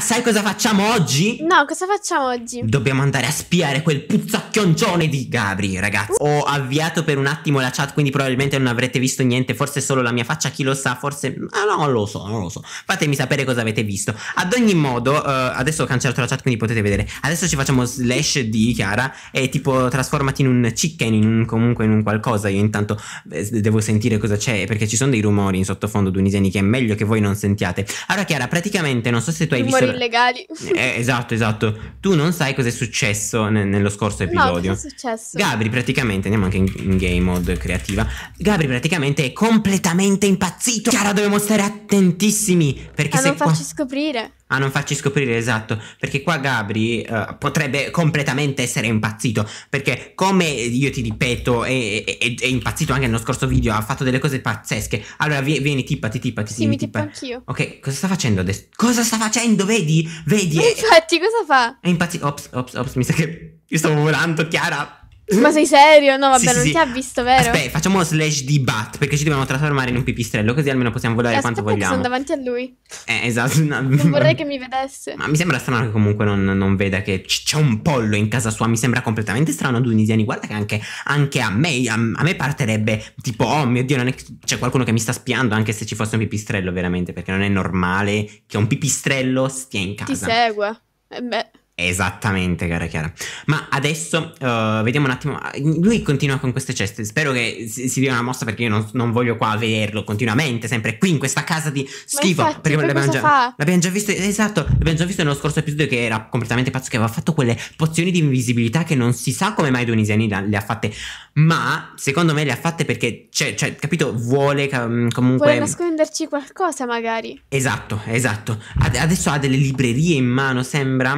sai cosa facciamo oggi? No, cosa facciamo oggi? Dobbiamo andare a spiare quel puzzacchioncione di Gabri, ragazzi. Ho avviato per un attimo la chat, quindi probabilmente non avrete visto niente, forse solo la mia faccia, chi lo sa, forse... Ah, no, non lo so, non lo so. Fatemi sapere cosa avete visto. Ad ogni modo, uh, adesso ho cancellato la chat, quindi potete vedere. Adesso ci facciamo slash di Chiara e tipo trasformati in un chicken, in un, comunque in un qualcosa. Io intanto eh, devo sentire cosa c'è, perché ci sono dei rumori in sottofondo tunisiani che è meglio che voi non sentiate. Allora Chiara, praticamente non so se tu hai visto la illegali. Eh, esatto, esatto. Tu non sai cosa è successo ne- nello scorso episodio. No, cosa è successo? Gabri praticamente, andiamo anche in, in game mode creativa. Gabri praticamente è completamente impazzito. Chiara, dobbiamo stare attentissimi perché Ma se non qua... facci scoprire a non farci scoprire esatto, perché qua Gabri uh, potrebbe completamente essere impazzito, perché come io ti ripeto, è, è, è, impazzito anche nello scorso video, ha fatto delle cose pazzesche. Allora vi, vieni, tippati, tippati. Sì, mi tippa anch'io. Ok, cosa sta facendo adesso? Cosa sta facendo? Vedi? Vedi? Infatti, cosa fa? È impazzito. Ops, ops, ops, mi sa che io stavo volando, Chiara. Ma sei serio? No, vabbè, sì, non sì, ti ha visto, vero? Aspetta, facciamo slash di bat perché ci dobbiamo trasformare in un pipistrello, così almeno possiamo volare Aspetta quanto vogliamo. sono davanti a lui. Eh, esatto. No. Non vorrei che mi vedesse. Ma mi sembra strano che comunque non, non veda che c'è un pollo in casa sua. Mi sembra completamente strano, Dunisiani. Guarda che anche, anche a me, a, a, me parterebbe tipo, oh mio Dio, non è che c'è qualcuno che mi sta spiando, anche se ci fosse un pipistrello, veramente, perché non è normale che un pipistrello stia in casa. Ti segua. Eh beh. Esattamente, cara Chiara. Ma adesso uh, vediamo un attimo. Lui continua con queste ceste. Spero che si, si dia una mossa perché io non, non, voglio qua vederlo continuamente, sempre qui in questa casa di schifo. Infatti, perché l'abbiamo già, l'abbiamo già visto. Esatto, l'abbiamo già visto nello scorso episodio che era completamente pazzo, che aveva fatto quelle pozioni di invisibilità che non si sa come mai Donisiani le ha fatte. Ma secondo me le ha fatte perché, cioè, cioè capito, vuole mm, comunque. Vuole nasconderci qualcosa, magari. Esatto, esatto. Ad adesso ha delle librerie in mano, sembra.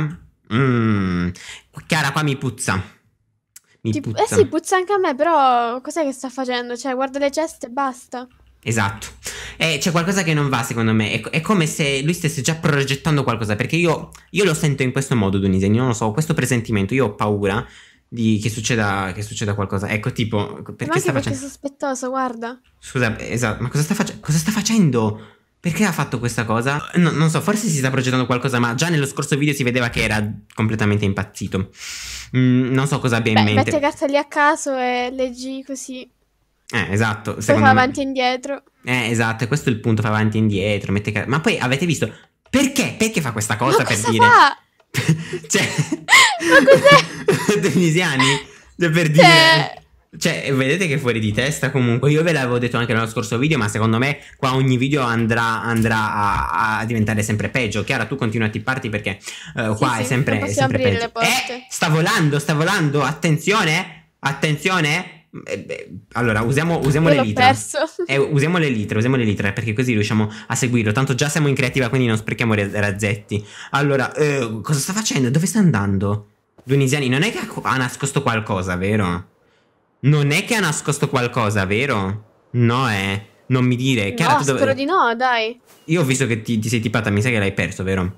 Mm. Chiara, qua mi puzza. Mi Ti, puzza. Eh sì, puzza anche a me, però cos'è che sta facendo? Cioè, guarda le ceste e basta. Esatto. Eh, c'è qualcosa che non va, secondo me. È, è, come se lui stesse già progettando qualcosa. Perché io, io lo sento in questo modo, Dunisia. Non lo so, questo presentimento. Io ho paura di che succeda, che succeda qualcosa. Ecco, tipo, perché ma sta facendo. Ma sospettoso, guarda. Scusa, esatto, ma cosa sta, fac... cosa sta facendo? Perché ha fatto questa cosa? No, non so, forse si sta progettando qualcosa, ma già nello scorso video si vedeva che era completamente impazzito. Mm, non so cosa abbia Beh, in mente. Metti carta lì a caso e leggi così. Eh, esatto. Poi fa avanti e indietro. Eh, esatto, questo è il punto, fa avanti e indietro. Mette... Ma poi avete visto, perché? Perché fa questa cosa ma per cosa dire... Fa? cioè... ma cos'è? Tunisiani? Cioè, per cioè... dire... Cioè, vedete che fuori di testa comunque. Io ve l'avevo detto anche nello scorso video, ma secondo me qua ogni video andrà, andrà a, a, diventare sempre peggio. Chiara, tu continua a tipparti perché uh, qua sì, è sì, sempre, è sempre peggio. Eh, sta volando, sta volando, attenzione, attenzione. Eh, beh, allora, usiamo, usiamo le litre. Eh, usiamo le litre, usiamo le litre perché così riusciamo a seguirlo. Tanto già siamo in creativa, quindi non sprechiamo razzetti. Allora, eh, cosa sta facendo? Dove sta andando? Dunisiani, non è che ha nascosto qualcosa, vero? Non è che ha nascosto qualcosa, vero? No, eh. Non mi dire. Chiara, no, spero dove... di no, dai. Io ho visto che ti, ti sei tippata, mi sa che l'hai perso, vero?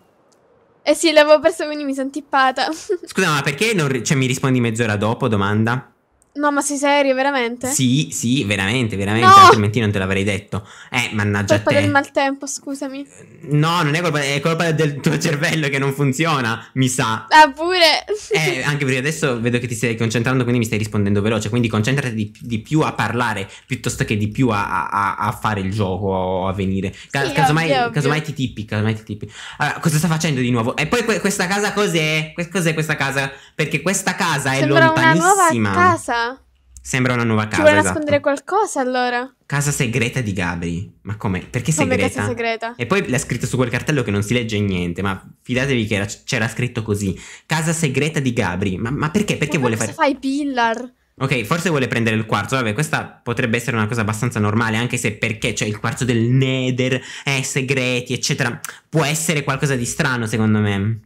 Eh sì, l'avevo perso, quindi mi sono tippata. Scusa, ma perché non... Cioè, mi rispondi mezz'ora dopo, domanda? No, ma sei serio, veramente? Sì, sì, veramente, veramente, no! altrimenti non te l'avrei detto. Eh, mannaggia colpa te. Colpa del maltempo, scusami. Eh, no, non è colpa, è colpa del tuo cervello che non funziona, mi sa. Ah, pure. eh, anche perché adesso vedo che ti stai concentrando, quindi mi stai rispondendo veloce, quindi concentrati di, di più a parlare piuttosto che di più a, a, a fare il gioco o a venire. Ca- sì, casomai, ovvio, casomai ti tippi, casomai ti tippi. Allora, cosa sta facendo di nuovo? E poi que- questa casa cos'è? Que- cos'è questa casa? Perché questa casa è lontanissima. Una nuova casa. Sembra una nuova casa. Ci vuole esatto. nascondere qualcosa allora? Casa segreta di Gabri. Ma come? Perché segreta? Come casa segreta? E poi l'ha scritto su quel cartello che non si legge niente, ma fidatevi che c'era scritto così. Casa segreta di Gabri. Ma, ma perché? Perché ma vuole fare... fai pillar? Ok, forse vuole prendere il quarzo. Vabbè, questa potrebbe essere una cosa abbastanza normale, anche se perché cioè il quarzo del Nether, è segreti, eccetera. Può essere qualcosa di strano, secondo me.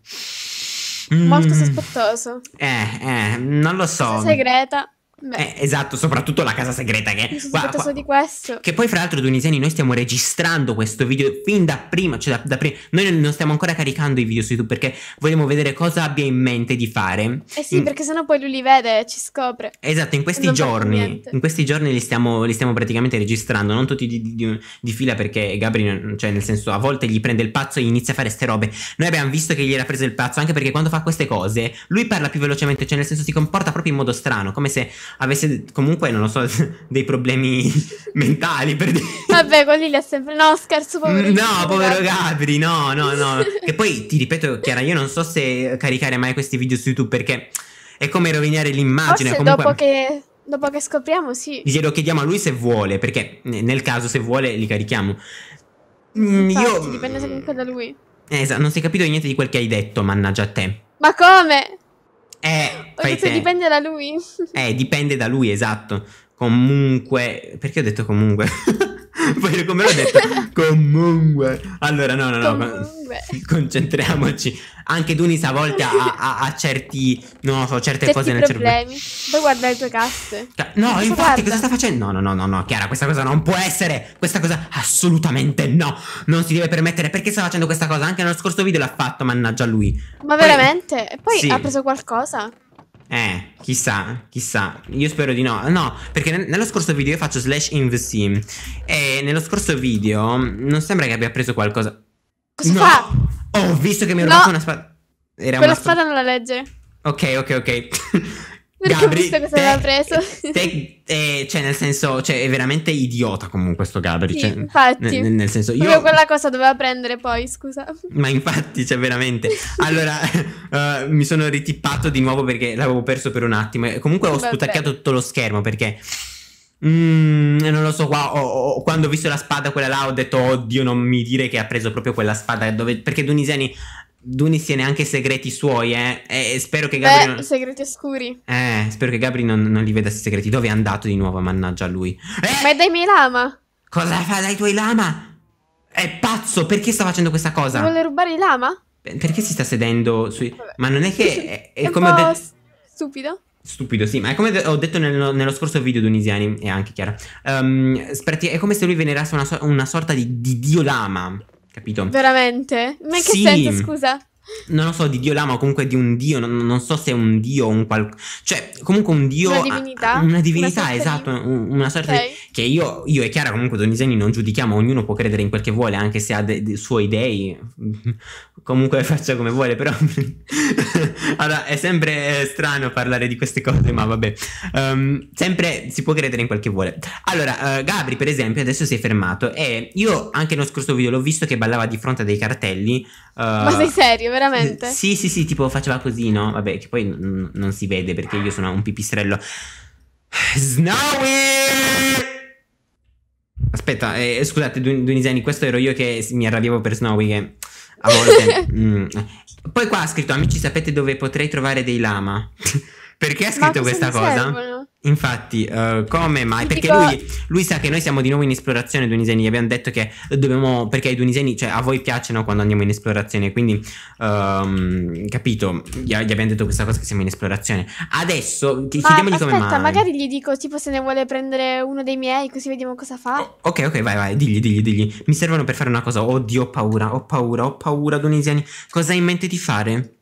Molto mm. sospettoso. Eh, eh, non lo so. Casa segreta. Eh, esatto, soprattutto la casa segreta che... Mi sono qua, qua, solo di questo. Che poi fra l'altro Dunisiani noi stiamo registrando questo video fin da prima, cioè da, da prima... Noi non stiamo ancora caricando i video su YouTube perché vogliamo vedere cosa abbia in mente di fare. Eh sì, in... Mm. perché sennò poi lui li vede e ci scopre. Esatto, in questi giorni, in questi giorni li stiamo, li stiamo, praticamente registrando, non tutti di, di, di fila perché Gabri, cioè nel senso a volte gli prende il pazzo e inizia a fare ste robe. Noi abbiamo visto che gli era preso il pazzo anche perché quando fa queste cose lui parla più velocemente, cioè nel senso si comporta proprio in modo strano, come se avesse comunque, non lo so, dei problemi mentali per dire. Vabbè, quelli li ha sempre... No, scherzo, mm, povero No, povero Gabri, no, no, no. che poi, ti ripeto, Chiara, io non so se caricare mai questi video su YouTube perché è come rovinare l'immagine. Forse comunque... dopo che dopo che scopriamo, sì. Glielo chiediamo a lui se vuole, perché nel caso se vuole li carichiamo. Mm, Infatti, Io... Dipende sempre mm, da lui. Esatto, non si è capito niente di quel che hai detto, mannaggia a te. Ma come? Eh, fai detto, dipende da lui. eh, dipende da lui, esatto. Comunque, perché ho detto comunque? Poi come l'ho detto, comunque. Allora, no, no, no. Comunque. Concentriamoci. Anche Dunis a volte ha, ha, ha certi, non so, certe certi cose nel problemi. cervello. Poi guarda le tue casse. No, cosa infatti, guarda? cosa sta facendo? No, no, no, no, no, Chiara, questa cosa non può essere. Questa cosa assolutamente no. Non si deve permettere. Perché sta facendo questa cosa? Anche nello scorso video l'ha fatto, mannaggia lui. Ma poi, veramente? E poi sì. ha preso qualcosa? Eh, chissà, chissà. Io spero di no. No, perché ne- nello scorso video io faccio slash in the sim. E nello scorso video non sembra che abbia preso qualcosa. Cosa no! fa? Oh, ho oh, visto che mi ha no. rubato una spada. Era Quella una spada non la legge. Ok, ok, ok. Perché Gabri, visto cosa te, aveva preso. Eh, te, eh, cioè, nel senso, cioè, è veramente idiota comunque questo Gabri. Sì, cioè, infatti. Nel, nel senso, io... quella cosa doveva prendere poi, scusa. Ma infatti, cioè, veramente. allora, uh, mi sono ritippato di nuovo perché l'avevo perso per un attimo. E comunque ho sputacchiato tutto lo schermo perché... Mm, non lo so, qua, ho, ho, quando ho visto la spada quella là ho detto, oddio, non mi dire che ha preso proprio quella spada dove, perché Dunisiani Dunis tiene anche segreti suoi, eh. E spero che Gabri. Beh, non... segreti oscuri. Eh, spero che Gabri non, non li veda questi segreti. Dove è andato di nuovo? Mannaggia lui. Eh! Ma è dai miei lama. Cosa fa dai tuoi lama? È pazzo, perché sta facendo questa cosa? Vuole rubare i lama? Perché si sta sedendo sui. Vabbè. Ma non è che. È, è, è come ho detto. Stupido. Stupido, sì, ma è come ho detto nel, nello scorso video Dunisiani, e anche Chiara. Um, ehm, è come se lui venerasse una, so una sorta di, di dio lama. Capito? Veramente? Ma in che sì. senso, scusa? non lo so, di Dio Lama comunque di un Dio, non, non so se è un Dio o un qualcosa, cioè comunque un Dio... Una divinità? Una divinità, una esatto, di... una sorta okay. di... Che io, io e Chiara comunque Donizetti non giudichiamo, ognuno può credere in quel che vuole, anche se ha dei de suoi dei, comunque faccia come vuole, però... allora, è sempre eh, strano parlare di queste cose, ma vabbè, um, sempre si può credere in quel che vuole. Allora, uh, Gabri per esempio adesso si è fermato e io anche nello scorso video l'ho visto che ballava di fronte a dei cartelli. Uh... Ma sei serio? vero? veramente? Sì, sì, sì, tipo faceva così, no? Vabbè, che poi n- non si vede perché io sono un pipistrello. Snowy! Aspetta, eh, scusate, Dunisani, questo ero io che mi arrabbiavo per Snowy che a volte... mm. Poi qua ha scritto, amici, sapete dove potrei trovare dei lama? perché ha scritto questa cosa? Servono? Infatti, uh, come mai? Perché lui, lui, sa che noi siamo di nuovo in esplorazione Duniseni. Gli abbiamo detto che dobbiamo. Perché i Duniseni, cioè, a voi piacciono quando andiamo in esplorazione. Quindi, um, capito, gli, gli, abbiamo detto questa cosa che siamo in esplorazione. Adesso ti Ma chiediamogli aspetta, come mai. magari gli dico, tipo, se ne vuole prendere uno dei miei, così vediamo cosa fa. Oh, ok, ok, vai, vai, digli, digli, digli. Mi servono per fare una cosa. Oddio, ho paura, ho paura, ho paura, Duniseni. Cosa hai in mente di fare?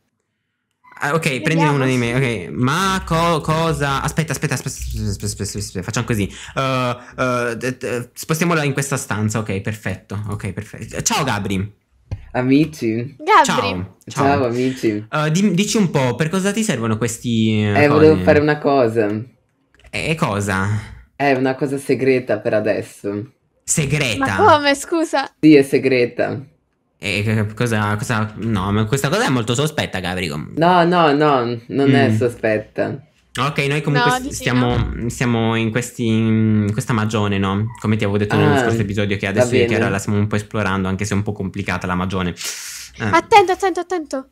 Ah, ok, Vediamo. prendine uno di me. Ok, ma co- cosa. Aspetta, aspetta, aspetta, aspetta, aspetta, aspetta facciamo così. Uh, uh, spostiamola in questa stanza. Ok, perfetto. Ok, perfetto. Ciao, Gabri. Amici. Gabri. Ciao. Ciao, Ciao amici. Uh, eh, di, dici un po', per cosa ti servono questi. Eh, coni? volevo fare una cosa. E eh, cosa? È una cosa segreta per adesso. Segreta? Ma come, scusa? Sì, è segreta. E cosa, cosa, no, ma questa cosa è molto sospetta, Gavricom. No, no, no, non mm. è sospetta. Ok, noi comunque no, stiamo, no. stiamo in, questi, in, questa magione, no? Come ti avevo detto ah, nello scorso episodio, che adesso io e Chiara la stiamo un po' esplorando, anche se è un po' complicata la magione. Eh. Attento, attento, attento.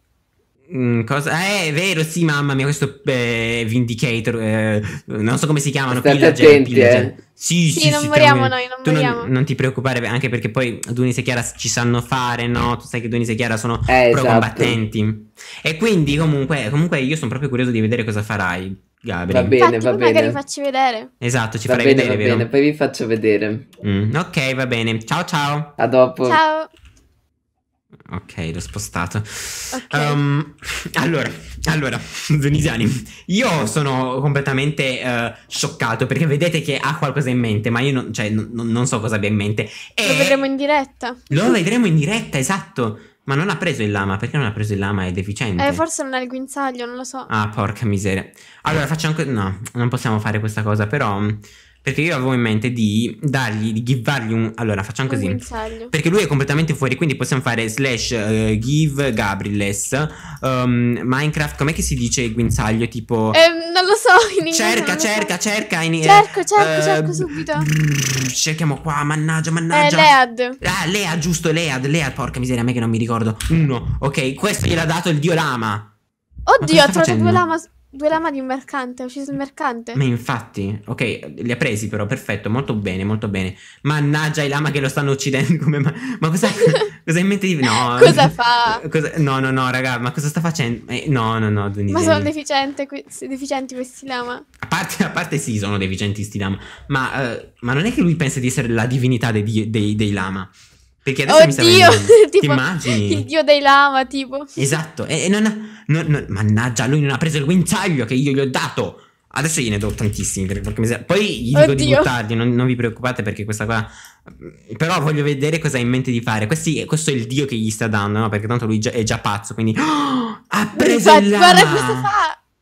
Mm, cosa? Eh, è vero, sì, mamma mia, questo eh, Vindicator. Eh, non so come si chiamano. State pillager, attenti, pillager. Eh. Sì, sì, sì, non sì, moriamo noi, non tu moriamo. Non, non, ti preoccupare, anche perché poi Dunis e Chiara ci sanno fare, no? Tu sai che Dunis e Chiara sono eh, esatto. pro-combattenti. E quindi, comunque, comunque io sono proprio curioso di vedere cosa farai. Gabriel. Va bene, Infatti, va bene. Magari facci vedere. Esatto, ci va farai bene, vedere. Va vero? bene, poi vi faccio vedere. Mm, ok, va bene. Ciao ciao. A dopo. Ciao. Ok, l'ho spostato. Okay. Um, allora, allora, Zunisiani, io sono completamente uh, scioccato perché vedete che ha qualcosa in mente, ma io non, cioè, n- non so cosa abbia in mente. E lo vedremo in diretta. Lo vedremo in diretta, esatto. Ma non ha preso il lama, perché non ha preso il lama? È deficiente. Eh, forse non ha il guinzaglio, non lo so. Ah, porca miseria. Allora, facciamo... No, non possiamo fare questa cosa, però... Mm, perché io avevo in mente di dargli, di givargli un... Allora, facciamo così. Un perché lui è completamente fuori, quindi possiamo fare slash uh, give Gabrieles. Um, ehm, Minecraft, com'è che si dice guinzaglio? Tipo... Eh, non lo so, in Cerca, cerca, cerca. In, eh, cerco, cerco, uh, cerco subito. cerchiamo qua, mannaggia, mannaggia. Eh, Lead. Ah, Lead, giusto, Lead, Lead, porca miseria, a me che non mi ricordo. Uno, ok, questo gliel'ha dato il dio lama. Oddio, ha trovato due lama. Due lama di un mercante, ha ucciso il mercante. Ma infatti, ok, li ha presi però, perfetto, molto bene, molto bene. Mannaggia i lama che lo stanno uccidendo, come ma, ma cosa, cosa in mente di... No, cosa fa? Cosa, no, no, no, raga, ma cosa sta facendo? Eh, no, no, no. Doni, ma sono que, deficienti questi lama. A parte, a parte, sì, sono deficienti questi lama, ma, uh, ma, non è che lui pensa di essere la divinità dei, dei, dei lama. Perché adesso Oddio, mi sta ti immagini? Il dio dei lama, tipo. Esatto, e, e non ha... Non, non, mannaggia, lui non ha preso il guinzaglio che io gli ho dato. Adesso gliene do tantissimi. Poi gli dico Oddio. di buttarli, non, non, vi preoccupate perché questa qua... Però voglio vedere cosa ha in mente di fare. Questi, questo è il dio che gli sta dando, no? Perché tanto lui è già pazzo, quindi... Oh, ha preso Infatti, il lama! Guarda cosa fa!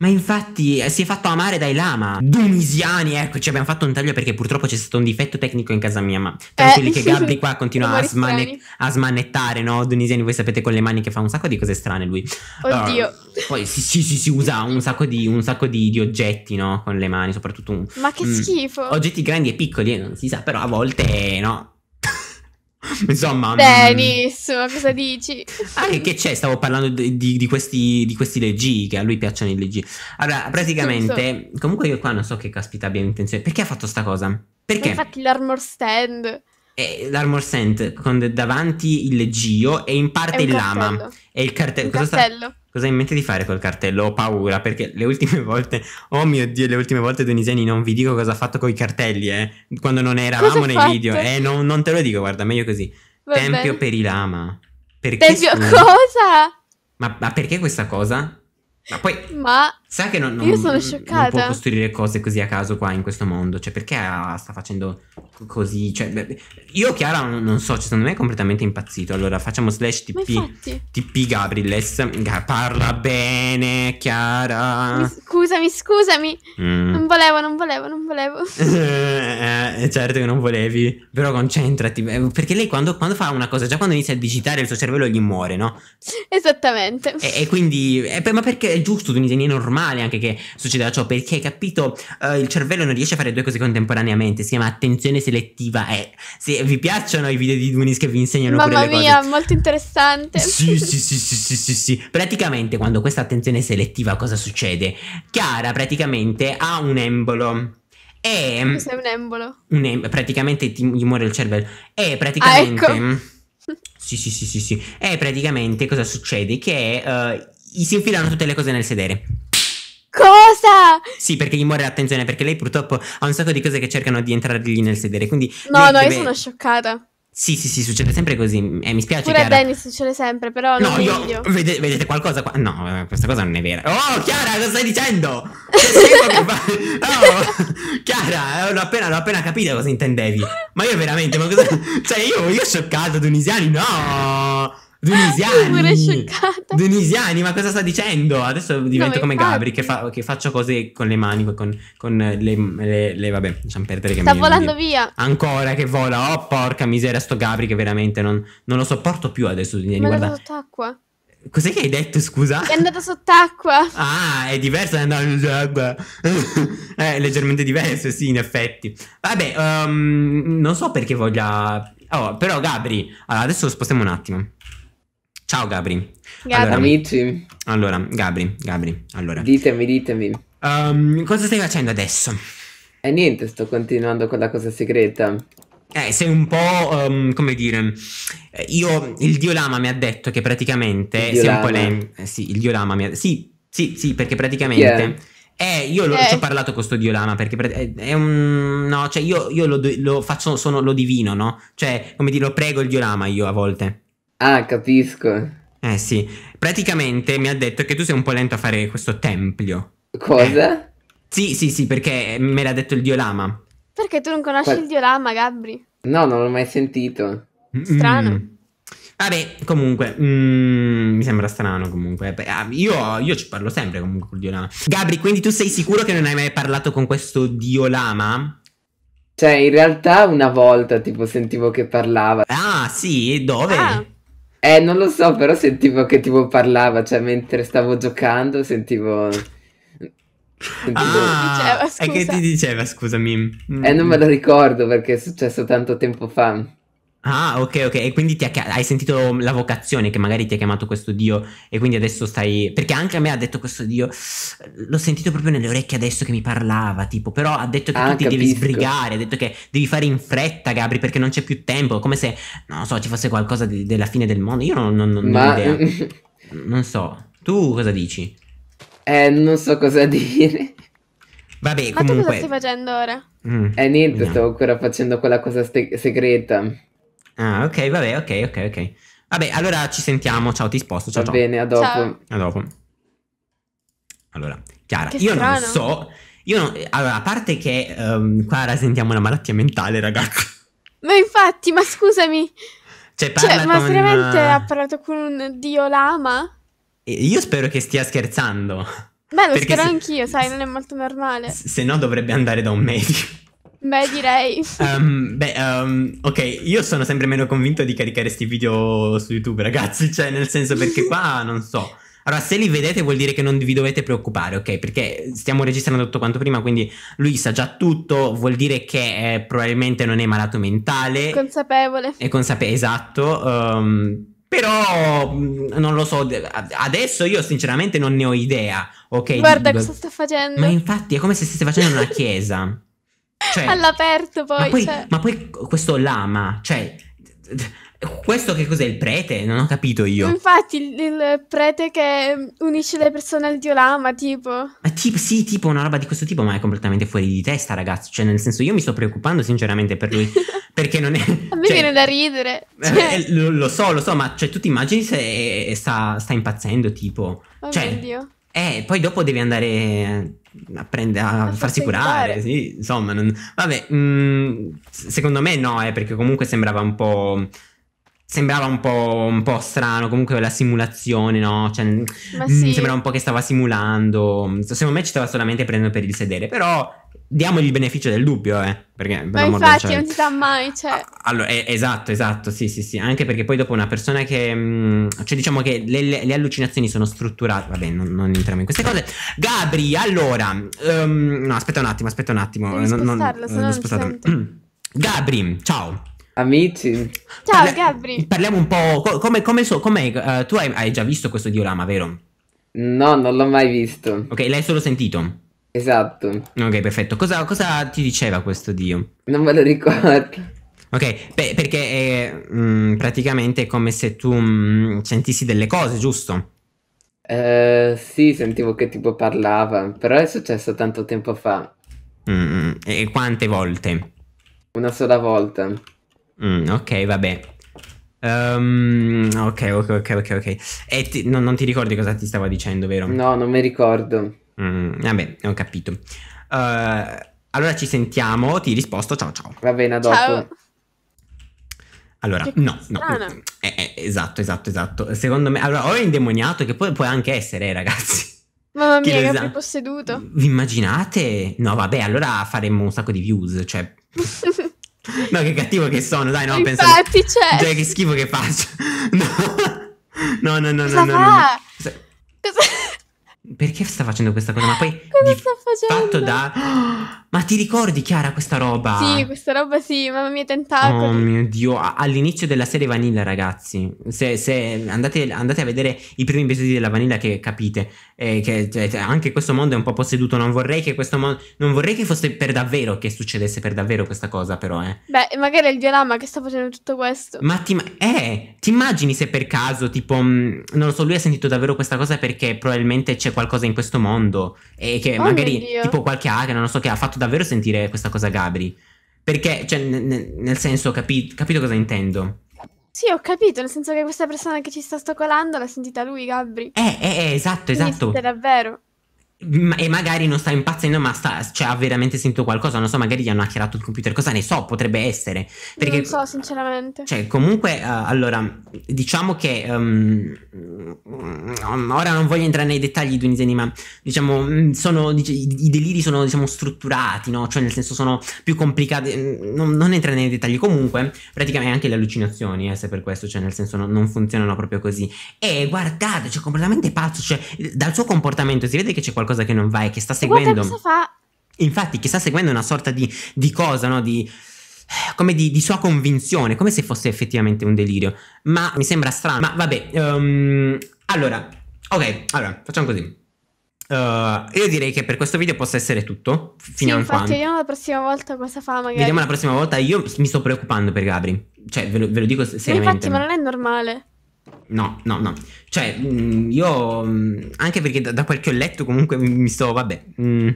Ma infatti eh, si è fatto amare dai lama. Dunisiani, ecco, ci abbiamo fatto un taglio perché purtroppo c'è stato un difetto tecnico in casa mia, ma tranquilli eh. che Gabri qua continua a, smanne a, smanettare, no? Dunisiani, voi sapete con le mani che fa un sacco di cose strane lui. Oddio. Uh, poi sì, sì, sì, si usa un sacco, di, un sacco di, di, oggetti, no? Con le mani, soprattutto un... Ma che mh, schifo. Oggetti grandi e piccoli, eh, non si sa, però a volte, no? Insomma, mm. benissimo, cosa dici? Ah, che, che c'è? Stavo parlando di, di, questi, di questi leggi, che a lui piacciono i leggi. Allora, praticamente, so. comunque io qua non so che caspita abbia intenzione. Perché ha fatto sta cosa? Perché? Infatti l'armor stand. Eh, l'armor stand con davanti il leggio e in parte il cartello. lama. E il cartello. carte- cartello cosa hai in mente di fare col cartello? Ho paura perché le ultime volte, oh mio dio, le ultime volte Doniseni non vi dico cosa ha fatto con i cartelli, eh, quando non eravamo nei fatto? video, eh, non, non, te lo dico, guarda, meglio così. Va Tempio bene. per i lama. Perché Tempio scusa? cosa? Ma, ma perché questa cosa? Ma poi... Ma Sai che non, non, Io sono scioccata. non può costruire cose così a caso qua in questo mondo. Cioè, perché sta facendo così? Cioè, io, Chiara, non, so, cioè, secondo me è completamente impazzito. Allora, facciamo slash tp, tp Gabriles. Parla bene, Chiara. Mi, scusami, scusami. Mm. Non volevo, non volevo, non volevo. Eh, eh, certo che non volevi. Però concentrati. Eh, perché lei quando, quando, fa una cosa, già quando inizia a digitare, il suo cervello gli muore, no? Esattamente. E, e quindi... E, eh, ma perché è giusto, tu mi è normale normale anche che succeda ciò perché, capito, uh, il cervello non riesce a fare due cose contemporaneamente, si chiama attenzione selettiva e eh, se vi piacciono i video di Dunis che vi insegnano Mamma pure le mia, cose. molto interessante. Sì, sì, sì, sì, sì, sì, sì. Praticamente quando questa attenzione selettiva cosa succede? Chiara praticamente ha un embolo e... Mm, Cos'è un embolo? Un em- praticamente ti, gli muore il cervello. E ah, praticamente... Ah, ecco. Mm, sì, sì, sì, sì, sì. E praticamente cosa succede? Che uh, si infilano tutte le cose nel sedere. Cosa? Sì, perché gli muore l'attenzione, perché lei purtroppo ha un sacco di cose che cercano di entrargli nel sedere, quindi... No, no, deve... io sono scioccata. Sì, sì, sì, succede sempre così. Eh, mi spiace. Pure Chiara. a Dennis succede sempre, però. No, io. Vede, vedete qualcosa qua? No, eh, questa cosa non è vera. Oh, Chiara, cosa stai dicendo? oh, Chiara, eh, l'ho appena, l'ho appena capita cosa intendevi. Ma io veramente, ma cosa. Cioè, io, io scioccato, tunisiani, no. Dunisiani! Dunisiani, ma cosa sta dicendo? Adesso divento no, come infatti. Gabri, che, fa, che, faccio cose con le mani, con, con le, le, le, Vabbè, lasciamo perdere che Sta volando via! Ancora che vola! Oh, porca miseria, sto Gabri che veramente non, non lo sopporto più adesso. Dunisiani, guarda... Ma sott'acqua. Cos'è che hai detto, scusa? È andata sott'acqua. Ah, è diverso da andare sott'acqua. è eh, leggermente diverso, sì, in effetti. Vabbè, um, non so perché voglia... Oh, però Gabri, allora, adesso lo spostiamo un attimo. Ciao Gabri. Gabri. Allora, Amici. Allora, Gabri, Gabri, allora. Ditemi, ditemi. Um, cosa stai facendo adesso? eh, niente, sto continuando con la cosa segreta. Eh, sei un po', um, come dire, eh, io, il Diolama mi ha detto che praticamente... Il Diolama? Le... Eh, sì, il Diolama mi ha... Sì, sì, sì, perché praticamente... Yeah. Eh, io lo, eh. ci ho parlato con sto Diolama perché è, eh, è un... No, cioè io, io lo, lo, faccio, sono, lo divino, no? Cioè, come dire, lo prego il Diolama io a volte. Ah, capisco. Eh sì, praticamente mi ha detto che tu sei un po' lento a fare questo tempio. Cosa? Eh. Sì, sì, sì, perché me l'ha detto il dio Lama. Perché tu non conosci Qual... il dio Lama, Gabri? No, non l'ho mai sentito. Strano. Mm. Vabbè, comunque, mm, mi sembra strano comunque. Ah, io, io, ci parlo sempre comunque il dio Lama. Gabri, quindi tu sei sicuro che non hai mai parlato con questo dio Lama? Cioè, in realtà una volta tipo sentivo che parlava. Ah, sì? Dove? Ah. Eh, non lo so, però sentivo che tipo parlava, cioè mentre stavo giocando sentivo... sentivo... Ah, diceva, scusa. E che ti diceva, scusami? Mm. Eh, non me lo mm. ricordo perché è successo tanto tempo fa. Ah, ok, ok. E quindi ti ha, hai sentito la vocazione che magari ti ha chiamato questo dio e quindi adesso stai... Perché anche a me ha detto questo dio, l'ho sentito proprio nelle orecchie adesso che mi parlava, tipo, però ha detto che ah, tu ti capisco. devi sbrigare, ha detto che devi fare in fretta, Gabri, perché non c'è più tempo, come se, non so, ci fosse qualcosa de- della fine del mondo. Io non, non, non, Ma... non ho idea. non so. Tu cosa dici? Eh, non so cosa dire. Vabbè, Ma comunque... Ma tu cosa stai facendo ora? Mm. Eh, niente, no. stavo ancora facendo quella cosa ste- segreta. Ah, ok, vabbè, ok, ok, ok. Vabbè, allora ci sentiamo. Ciao, ti sposto. Ciao, Va ciao. bene, a dopo. Ciao. A dopo. Allora, Chiara, che io strano. non so. Io non, allora, a parte che um, qua rasentiamo una malattia mentale, ragazzi. Ma infatti, ma scusami. Cioè, cioè parla cioè, ma con... veramente eh, ha parlato con un dio lama? Io spero che stia scherzando. Beh, lo Perché spero se... anch'io, sai, non è molto normale. Se no dovrebbe andare da un medico. Beh, direi. Um, beh, um, ok, io sono sempre meno convinto di caricare questi video su YouTube, ragazzi. Cioè, nel senso perché qua non so. Allora, se li vedete vuol dire che non vi dovete preoccupare, ok? Perché stiamo registrando tutto quanto prima, quindi lui sa già tutto, vuol dire che eh, probabilmente non è malato mentale. Consapevole. È consapevole, esatto. Um, però mm, non lo so, adesso io sinceramente non ne ho idea, ok? Guarda di... cosa sta facendo. Ma infatti è come se stesse facendo una chiesa. Cioè, All'aperto poi ma, poi. cioè. ma poi questo lama, cioè... Questo che cos'è il prete? Non ho capito io. Infatti, il, il prete che unisce le persone al dio lama, tipo. Ma tipo, sì, tipo una roba di questo tipo, ma è completamente fuori di testa, ragazzi. Cioè, nel senso, io mi sto preoccupando sinceramente per lui. perché non è. A me cioè, viene da ridere. Eh, cioè. Eh, lo, lo, so, lo so, ma cioè, tu ti immagini se eh, sta, sta impazzendo, tipo. Oh cioè, mio Dio. Eh, poi dopo devi andare apprende a farsi curare, sì, insomma, non... vabbè, mh, mm, secondo me no, eh, perché comunque sembrava un po' sembrava un po', un po', strano, comunque la simulazione, no? Cioè, mm, sì. mh, sembrava un po' che stava simulando. Secondo me ci stava solamente prendendo per il sedere, però diamogli il beneficio del dubbio, eh. Perché, Ma infatti non si sa mai, cioè... Allora, eh, esatto, esatto, sì, sì, sì. Anche perché poi dopo una persona che... Mh, mm, cioè diciamo che le, le, le, allucinazioni sono strutturate... Vabbè, non, non, entriamo in queste cose. Gabri, allora... Um, no, aspetta un attimo, aspetta un attimo. Devi eh, non, spostarlo, eh, non, non spostato. Gabri, ciao. Amici. Ciao Parla- Gabri. Parliamo un po'... come, come so, com'è, uh, eh, tu hai, hai già visto questo diorama, vero? No, non l'ho mai visto. Ok, l'hai solo sentito? Esatto. Ok, perfetto. Cosa, cosa ti diceva questo dio? Non me lo ricordo. Ok, beh, perché eh, mm, è, mh, praticamente come se tu mh, mm, sentissi delle cose, giusto? Eh, sì, sentivo che tipo parlava, però è successo tanto tempo fa. Mm, e quante volte? Una sola volta. Mm, ok, vabbè. Um, ok, ok, ok, ok. E ti, no, non ti ricordi cosa ti stava dicendo, vero? No, non mi ricordo. Mm, vabbè, ho capito. Uh, allora ci sentiamo, ti risposto, ciao ciao. Va bene, a dopo. Ciao. Allora, no, no, no. Eh, eh, esatto, esatto, esatto. Secondo me, allora, o è indemoniato, che poi può anche essere, eh, ragazzi. Mamma mia, che, che posseduto. Vi immaginate? No, vabbè, allora faremmo un sacco di views, cioè... no, che cattivo che sono, dai, no, penso... Infatti, cioè... Cioè, che schifo che faccio. No, no, no, no, Cosa no, no, no. Cosa perché sta facendo questa cosa? Ma poi cosa sta facendo? Fatto da Ma ti ricordi Chiara questa roba? Sì, questa roba sì, mamma mia tentacoli. Oh mio Dio, all'inizio della serie Vanilla ragazzi, se, se andate, andate, a vedere i primi episodi della Vanilla che capite eh, che cioè, cioè anche questo mondo è un po' posseduto, non vorrei che questo mondo non vorrei che fosse per davvero che succedesse per davvero questa cosa però, eh. Beh, magari è il diorama che sta facendo tutto questo. Ma ti eh, ti immagini se per caso tipo mh, mm, non lo so, lui ha sentito davvero questa cosa perché probabilmente c'è qualcosa in questo mondo e che oh magari tipo qualche hacker, non lo so che, ha fatto davvero sentire questa cosa Gabri. Perché, cioè, n- n- nel senso, capi- capito cosa intendo? Sì, ho capito, nel senso che questa persona che ci sta stoccolando l'ha sentita lui, Gabri. Eh, eh, eh esatto, esatto. davvero e magari non sta impazzendo, ma sta, cioè, ha veramente sentito qualcosa. Non so, magari gli hanno hackerato il computer. Cosa ne so? Potrebbe essere. Perché, non so, sinceramente. Cioè, comunque, uh, allora, diciamo che. Um, ora non voglio entrare nei dettagli di Uniseni, ma diciamo, mm, sono, dic- i deliri sono diciamo, strutturati, no? Cioè, nel senso, sono più complicati. Mm, non, non entra nei dettagli. Comunque, praticamente anche le allucinazioni, eh, se per questo, cioè, nel senso, no, non funzionano proprio così. E guardate, cioè, completamente pazzo. Cioè, dal suo comportamento si vede che c'è qualcosa qualcosa che non va e che sta seguendo. Guarda cosa fa? Infatti, che sta seguendo una sorta di, di cosa, no? Di come di, di, sua convinzione, come se fosse effettivamente un delirio. Ma mi sembra strano. Ma vabbè, um, allora, ok, allora, facciamo così. Uh, io direi che per questo video possa essere tutto. Fino sì, a quando. Vediamo la prossima volta cosa fa. Magari. Vediamo la prossima volta. Io mi sto preoccupando per Gabri. Cioè, ve lo, ve lo dico seriamente. Ma infatti, ma non è normale. No, no, no. Cioè, mm, io mm, anche perché da, da quel che ho letto comunque mi sto, vabbè. Mm,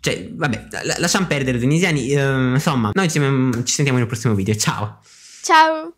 cioè, vabbè, lasciamo perdere tunisiani. Eh, insomma, noi ci, ci sentiamo nel prossimo video. Ciao. Ciao.